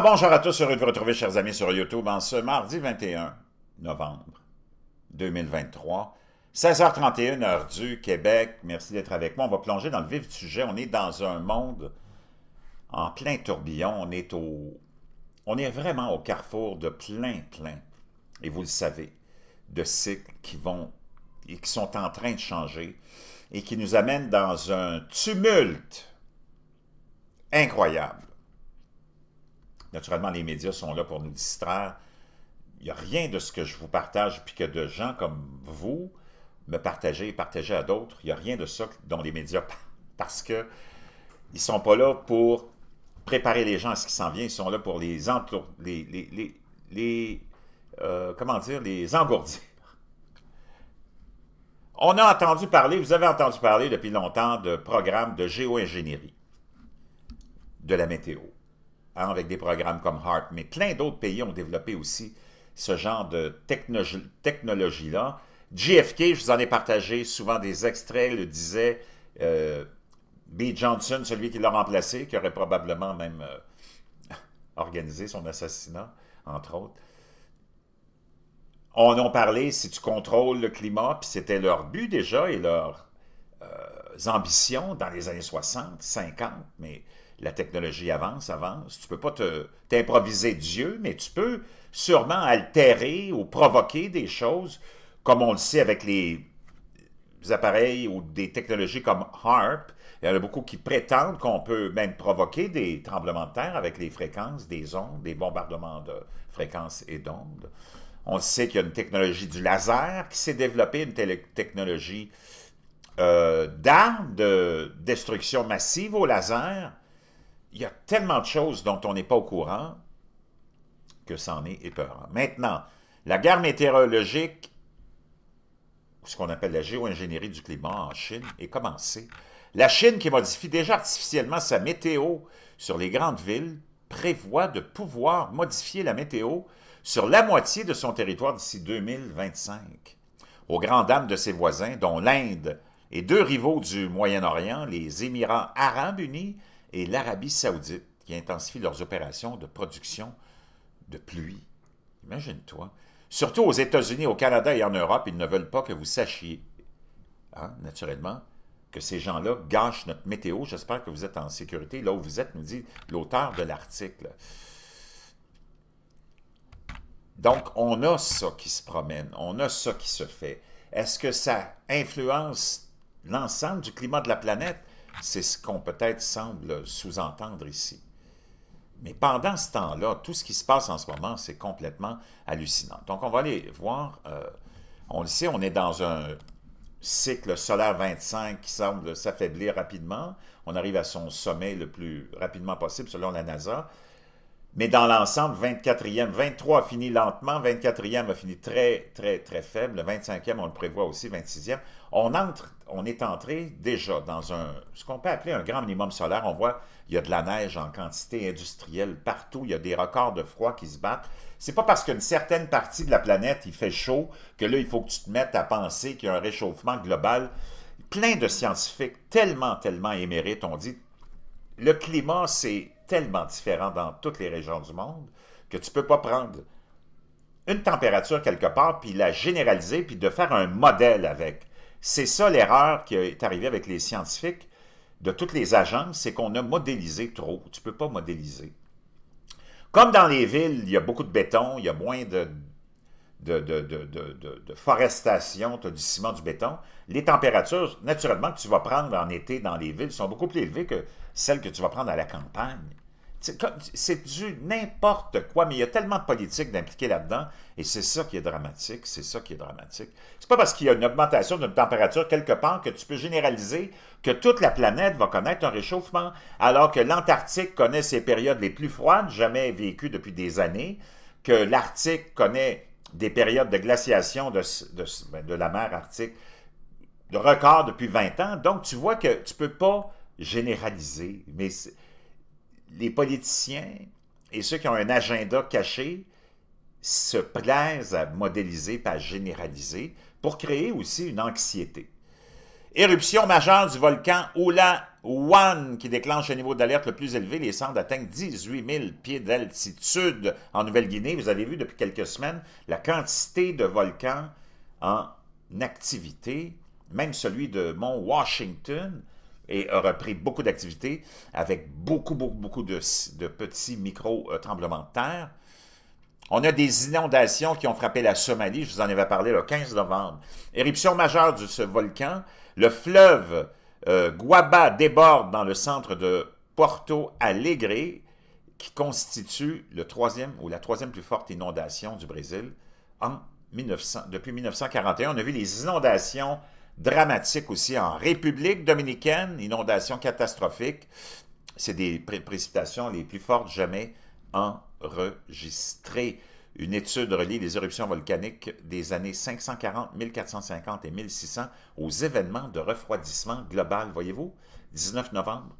bonjour à tous, heureux de vous retrouver chers amis sur YouTube en ce mardi 21 novembre 2023, 16h31 heure du Québec. Merci d'être avec moi. On va plonger dans le vif du sujet. On est dans un monde en plein tourbillon. On est au, on est vraiment au carrefour de plein, plein, et vous le savez, de cycles qui vont et qui sont en train de changer et qui nous amènent dans un tumulte incroyable Naturellement, les médias sont là pour nous distraire. Il n'y a rien de ce que je vous partage, puis que de gens comme vous me partagez et partagez à d'autres. Il n'y a rien de ça dont les médias parlent. Parce qu'ils ne sont pas là pour préparer les gens à ce qui s'en vient. Ils sont là pour les les, euh, comment dire, les engourdir. On a entendu parler, vous avez entendu parler depuis longtemps de programmes de géo-ingénierie de la météo. Hein, avec des programmes comme Heart, Mais plein d'autres pays ont développé aussi ce genre de technologie-là. JFK, je vous en ai partagé souvent des extraits, le disait euh, B. Johnson, celui qui l'a remplacé, qui aurait probablement même euh, organisé son assassinat, entre autres. On en parlait, si tu contrôles le climat, puis c'était leur but déjà et leurs euh, ambitions dans les années 60, 50, mais la technologie avance, avance. Tu ne peux pas t'improviser Dieu, mais tu peux sûrement altérer ou provoquer des choses, comme on le sait avec les appareils ou des technologies comme HARP. Il y en a beaucoup qui prétendent qu'on peut même provoquer des tremblements de terre avec les fréquences des ondes, des bombardements de fréquences et d'ondes. On sait qu'il y a une technologie du laser qui s'est développée, une technologie euh, d'armes de destruction massive au laser il y a tellement de choses dont on n'est pas au courant que c'en est épeurant. Maintenant, la guerre météorologique, ce qu'on appelle la géo-ingénierie du climat en Chine, est commencée. La Chine, qui modifie déjà artificiellement sa météo sur les grandes villes, prévoit de pouvoir modifier la météo sur la moitié de son territoire d'ici 2025, aux grandes dames de ses voisins, dont l'Inde et deux rivaux du Moyen-Orient, les Émirats arabes unis et l'Arabie saoudite, qui intensifie leurs opérations de production de pluie. Imagine-toi. Surtout aux États-Unis, au Canada et en Europe, ils ne veulent pas que vous sachiez, hein, naturellement, que ces gens-là gâchent notre météo. J'espère que vous êtes en sécurité là où vous êtes, nous dit l'auteur de l'article. Donc, on a ça qui se promène, on a ça qui se fait. Est-ce que ça influence l'ensemble du climat de la planète? C'est ce qu'on peut-être semble sous-entendre ici. Mais pendant ce temps-là, tout ce qui se passe en ce moment, c'est complètement hallucinant. Donc, on va aller voir, euh, on le sait, on est dans un cycle solaire 25 qui semble s'affaiblir rapidement. On arrive à son sommet le plus rapidement possible, selon la NASA. Mais dans l'ensemble, 24e, 23 a fini lentement, 24e a fini très, très, très faible, Le 25e, on le prévoit aussi, 26e. On entre, on est entré déjà dans un, ce qu'on peut appeler un grand minimum solaire. On voit, il y a de la neige en quantité industrielle partout, il y a des records de froid qui se battent. C'est pas parce qu'une certaine partie de la planète, il fait chaud, que là, il faut que tu te mettes à penser qu'il y a un réchauffement global. Plein de scientifiques, tellement, tellement émérites, on dit, le climat, c'est tellement différent dans toutes les régions du monde que tu ne peux pas prendre une température quelque part, puis la généraliser, puis de faire un modèle avec. C'est ça l'erreur qui est arrivée avec les scientifiques de toutes les agences, c'est qu'on a modélisé trop. Tu ne peux pas modéliser. Comme dans les villes, il y a beaucoup de béton, il y a moins de, de, de forestation, tu as du ciment, du béton. Les températures, naturellement, que tu vas prendre en été dans les villes sont beaucoup plus élevées que celles que tu vas prendre à la campagne. C'est du n'importe quoi, mais il y a tellement de politiques d'impliquer là-dedans, et c'est ça qui est dramatique, c'est ça qui est dramatique. C'est pas parce qu'il y a une augmentation de température quelque part que tu peux généraliser que toute la planète va connaître un réchauffement, alors que l'Antarctique connaît ses périodes les plus froides jamais vécues depuis des années, que l'Arctique connaît des périodes de glaciation de, ben, la mer Arctique de record depuis 20 ans. Donc, tu vois que tu peux pas généraliser, mais les politiciens et ceux qui ont un agenda caché se plaisent à modéliser, à généraliser, pour créer aussi une anxiété. Éruption majeure du volcan oula wan qui déclenche le niveau d'alerte le plus élevé. Les cendres atteignent 18 000 pieds d'altitude en Nouvelle-Guinée. Vous avez vu depuis quelques semaines la quantité de volcans en activité, même celui de Mont Washington, et a repris beaucoup d'activités avec beaucoup, beaucoup, beaucoup de, petits micro-tremblements de terre. On a des inondations qui ont frappé la Somalie, je vous en avais parlé le 15 novembre. Éruption majeure de ce volcan, le fleuve euh, Guaba déborde dans le centre de Porto Alegre, qui constitue le troisième ou la troisième plus forte inondation du Brésil depuis 1941. On a vu les inondations dramatique aussi en République dominicaine, inondation catastrophique C'est des précipitations les plus fortes jamais enregistrées. Une étude relie les éruptions volcaniques des années 540, 1450 et 1600 aux événements de refroidissement global. Voyez-vous, 19 novembre,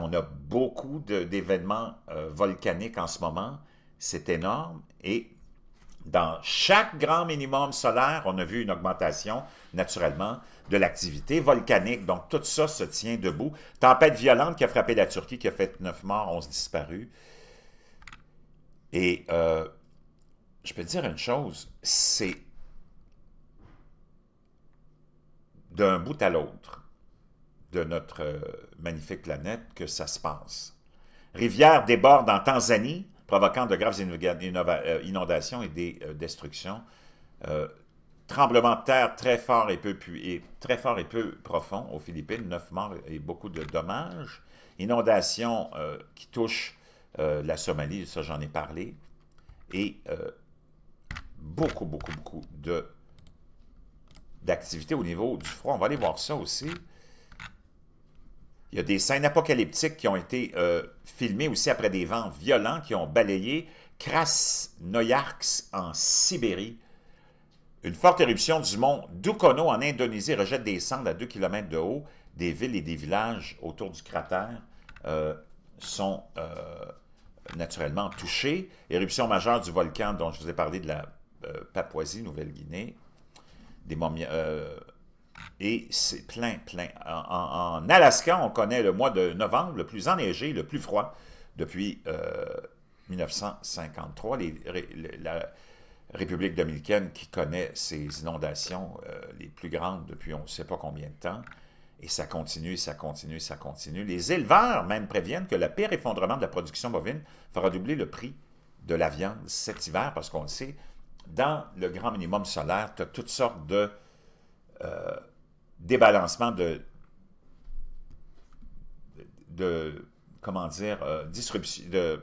on a beaucoup d'événements euh, volcaniques en ce moment. C'est énorme. Et dans chaque grand minimum solaire, on a vu une augmentation, naturellement, de l'activité volcanique. Donc, tout ça se tient debout. Tempête violente qui a frappé la Turquie, qui a fait 9 morts, 11 disparus. Et euh, je peux dire une chose, c'est d'un bout à l'autre de notre euh, magnifique planète que ça se passe. Rivière déborde en Tanzanie, provoquant de graves euh, inondations et des euh, destructions. Euh, tremblement de terre très fort et peu, profond aux Philippines, neuf morts et beaucoup de dommages. Inondations qui touchent la Somalie, ça j'en ai parlé. Et beaucoup, beaucoup, beaucoup de au niveau du froid. On va aller voir ça aussi. Il y a des scènes apocalyptiques qui ont été euh, filmées aussi après des vents violents qui ont balayé Krasnoyarsk en Sibérie. Une forte éruption du mont Dukono en Indonésie rejette des cendres à 2 km de haut. Des villes et des villages autour du cratère euh, sont euh, naturellement touchés. Éruption majeure du volcan dont je vous ai parlé de la Papouasie-Nouvelle-Guinée. Des et c'est plein, plein. En, Alaska, on connaît le mois de novembre le plus enneigé, le plus froid depuis 1953. Euh, la République dominicaine qui connaît ses inondations euh, les plus grandes depuis on ne sait pas combien de temps. Et ça continue, ça continue, ça continue. Les éleveurs même préviennent que le pire effondrement de la production bovine fera doubler le prix de la viande cet hiver parce qu'on le sait, dans le grand minimum solaire, tu as toutes sortes de euh, débalancement de, comment dire, euh, de,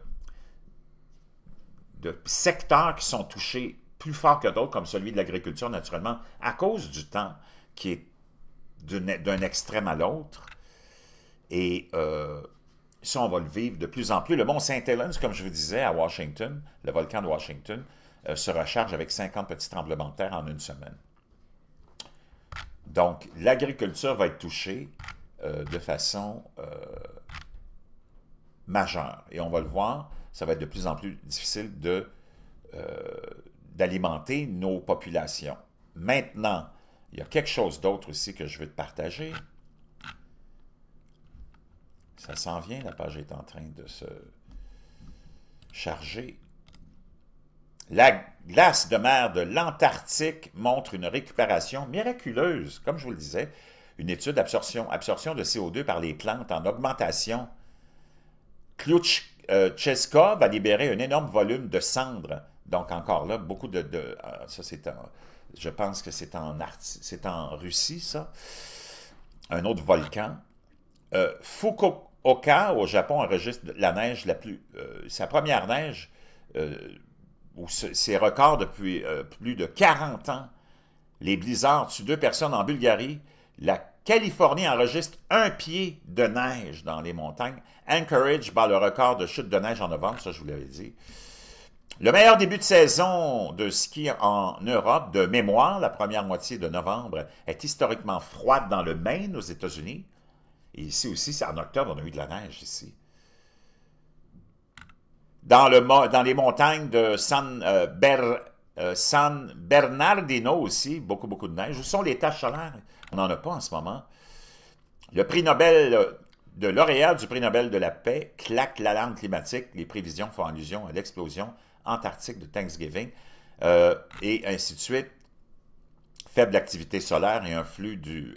secteurs qui sont touchés plus fort que d'autres, comme celui de l'agriculture, naturellement, à cause du temps qui est d'un extrême à l'autre. Et euh, ça, on va le vivre de plus en plus. Le mont saint Helens, comme je vous disais, à Washington, le volcan de Washington, se recharge avec 50 petits tremblements de terre en une semaine. Donc, l'agriculture va être touchée euh, de façon euh, majeure. Et on va le voir, ça va être de plus en plus difficile euh, d'alimenter nos populations. Maintenant, il y a quelque chose d'autre aussi que je veux te partager. Ça s'en vient, la page est en train de se charger. La glace de mer de l'Antarctique montre une récupération miraculeuse, comme je vous le disais, une étude d'absorption de CO2 par les plantes en augmentation. Klutchkov a libéré un énorme volume de cendres. Donc encore là, beaucoup de... Euh, ça c'est Je pense que c'est en, c'est en Russie, ça. Un autre volcan. Euh, Fukuoka, au Japon, enregistre la neige la plus... Euh, sa première neige ou records depuis euh, plus de 40 ans. Les blizzards tuent deux personnes en Bulgarie. La Californie enregistre un pied de neige dans les montagnes. Anchorage bat le record de chute de neige en novembre, ça je vous l'avais dit. Le meilleur début de saison de ski en Europe de mémoire, la première moitié de novembre, est historiquement froide dans le Maine aux États-Unis. Et ici aussi, c'est en octobre, on a eu de la neige ici dans, les montagnes de euh, euh, San, Bernardino aussi, beaucoup, beaucoup de neige. Où sont les taches solaires? On n'en a pas en ce moment. Le prix Nobel euh, de l'Oréal, du prix Nobel de la paix claque l'alarme climatique. Les prévisions font allusion à l'explosion antarctique de Thanksgiving et ainsi de suite. Faible activité solaire et un flux du,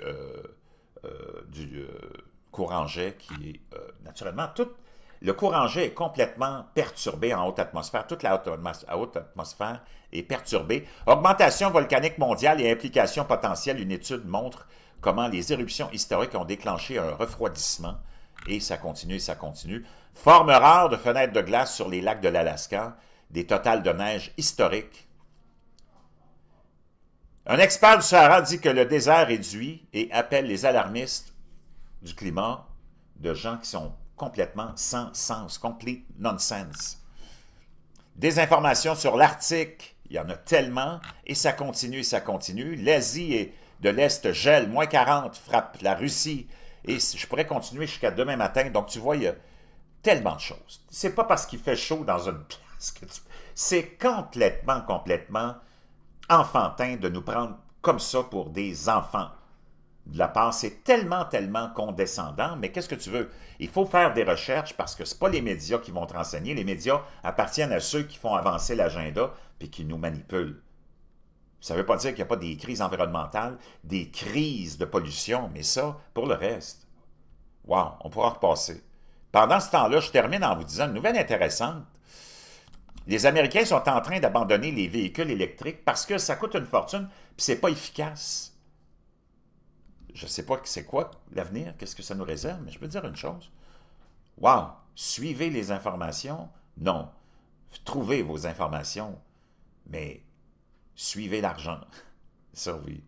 du courant jet qui est naturellement tout le courant-jet est complètement perturbé en haute atmosphère. Toute la haute, haute atmosphère est perturbée. Augmentation volcanique mondiale et implications potentielles. Une étude montre comment les éruptions historiques ont déclenché un refroidissement. Et ça continue, et ça continue. Forme rare de fenêtres de glace sur les lacs de l'Alaska. Des totales de neige historiques. Un expert du Sahara dit que le désert réduit et appelle les alarmistes du climat de gens qui sont complètement sans sens, complete nonsense. Des informations sur l'Arctique, il y en a tellement, et ça continue, ça continue. L'Asie de l'Est gèle, moins 40, frappe la Russie, et je pourrais continuer jusqu'à demain matin. Donc, tu vois, il y a tellement de choses. C'est pas parce qu'il fait chaud dans une place que tu... C'est complètement, complètement enfantin de nous prendre comme ça pour des enfants de la part, c'est tellement, tellement condescendant, mais qu'est-ce que tu veux? Il faut faire des recherches parce que ce pas les médias qui vont te renseigner. Les médias appartiennent à ceux qui font avancer l'agenda puis qui nous manipulent. Ça ne veut pas dire qu'il n'y a pas des crises environnementales, des crises de pollution, mais ça, pour le reste, wow, on pourra repasser. Pendant ce temps-là, je termine en vous disant une nouvelle intéressante. Les Américains sont en train d'abandonner les véhicules électriques parce que ça coûte une fortune puis c'est pas efficace je ne sais pas c'est quoi l'avenir, qu'est-ce que ça nous réserve, mais je peux dire une chose. Wow! Suivez les informations? Non. Trouvez vos informations, mais suivez l'argent. Survie.